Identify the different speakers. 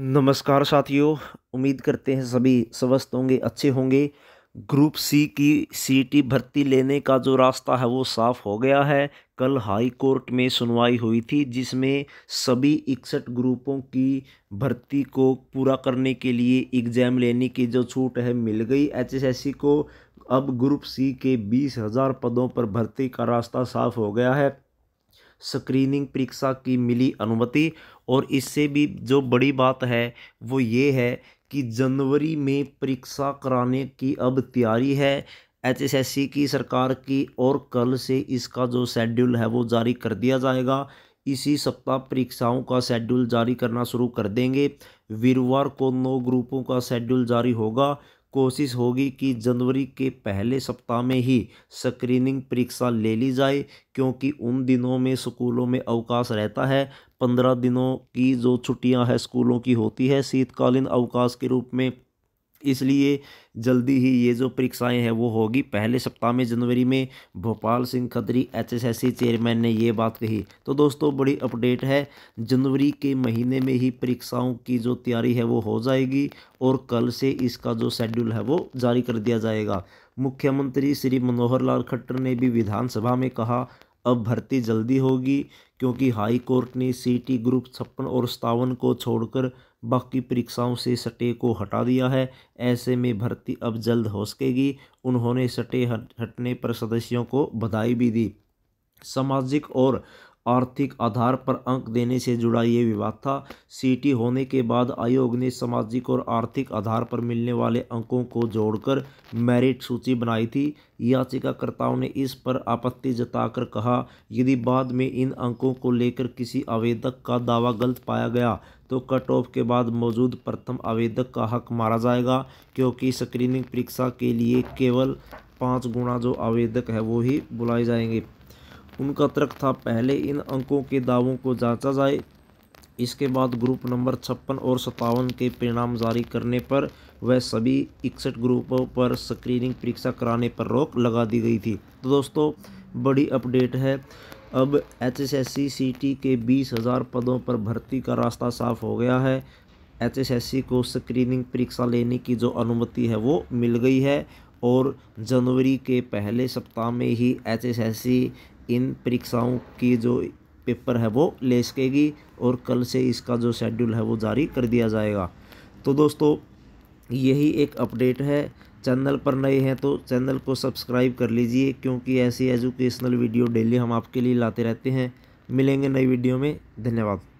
Speaker 1: नमस्कार साथियों उम्मीद करते हैं सभी स्वस्थ होंगे अच्छे होंगे ग्रुप सी की सीटी भर्ती लेने का जो रास्ता है वो साफ हो गया है कल हाई कोर्ट में सुनवाई हुई थी जिसमें सभी इकसठ ग्रुपों की भर्ती को पूरा करने के लिए एग्ज़ाम लेने की जो छूट है मिल गई एचएसएससी को अब ग्रुप सी के बीस हज़ार पदों पर भर्ती का रास्ता साफ हो गया है स्क्रीनिंग परीक्षा की मिली अनुमति और इससे भी जो बड़ी बात है वो ये है कि जनवरी में परीक्षा कराने की अब तैयारी है एचएसएससी की सरकार की और कल से इसका जो शेड्यूल है वो जारी कर दिया जाएगा इसी सप्ताह परीक्षाओं का शेड्यूल जारी करना शुरू कर देंगे वीरवार को नौ ग्रुपों का शेड्यूल जारी होगा कोशिश होगी कि जनवरी के पहले सप्ताह में ही स्क्रीनिंग परीक्षा ले ली जाए क्योंकि उन दिनों में स्कूलों में अवकाश रहता है पंद्रह दिनों की जो छुट्टियां हैं स्कूलों की होती है शीतकालीन अवकाश के रूप में इसलिए जल्दी ही ये जो परीक्षाएं हैं वो होगी पहले सप्ताह में जनवरी में भोपाल सिंह खत्री एचएसएससी चेयरमैन ने ये बात कही तो दोस्तों बड़ी अपडेट है जनवरी के महीने में ही परीक्षाओं की जो तैयारी है वो हो जाएगी और कल से इसका जो शेड्यूल है वो जारी कर दिया जाएगा मुख्यमंत्री श्री मनोहर लाल खट्टर ने भी विधानसभा में कहा अब भर्ती जल्दी होगी क्योंकि हाई कोर्ट ने सीटी ग्रुप छप्पन और सतावन को छोड़कर बाकी परीक्षाओं से सटे को हटा दिया है ऐसे में भर्ती अब जल्द हो सकेगी उन्होंने सटे हट, हटने पर सदस्यों को बधाई भी दी सामाजिक और आर्थिक आधार पर अंक देने से जुड़ा ये विवाद था सीटी होने के बाद आयोग ने सामाजिक और आर्थिक आधार पर मिलने वाले अंकों को जोड़कर मेरिट सूची बनाई थी याचिकाकर्ताओं ने इस पर आपत्ति जताकर कहा यदि बाद में इन अंकों को लेकर किसी आवेदक का दावा गलत पाया गया तो कट ऑफ के बाद मौजूद प्रथम आवेदक का हक मारा जाएगा क्योंकि स्क्रीनिंग परीक्षा के लिए केवल पाँच गुणा जो आवेदक है वो ही बुलाए जाएंगे उनका तर्क था पहले इन अंकों के दावों को जांचा जाए इसके बाद ग्रुप नंबर छप्पन और सत्तावन के परिणाम जारी करने पर वह सभी इकसठ ग्रुपों पर स्क्रीनिंग परीक्षा कराने पर रोक लगा दी गई थी तो दोस्तों बड़ी अपडेट है अब H S S C C T के बीस हज़ार पदों पर भर्ती का रास्ता साफ हो गया है एच एस एस सी को स्क्रीनिंग परीक्षा लेने की जो अनुमति है वो मिल गई है और जनवरी के पहले सप्ताह में ही एच एस एस सी इन परीक्षाओं की जो पेपर है वो ले सकेगी और कल से इसका जो शेड्यूल है वो जारी कर दिया जाएगा तो दोस्तों यही एक अपडेट है चैनल पर नए हैं तो चैनल को सब्सक्राइब कर लीजिए क्योंकि ऐसी एजुकेशनल वीडियो डेली हम आपके लिए लाते रहते हैं मिलेंगे नई वीडियो में धन्यवाद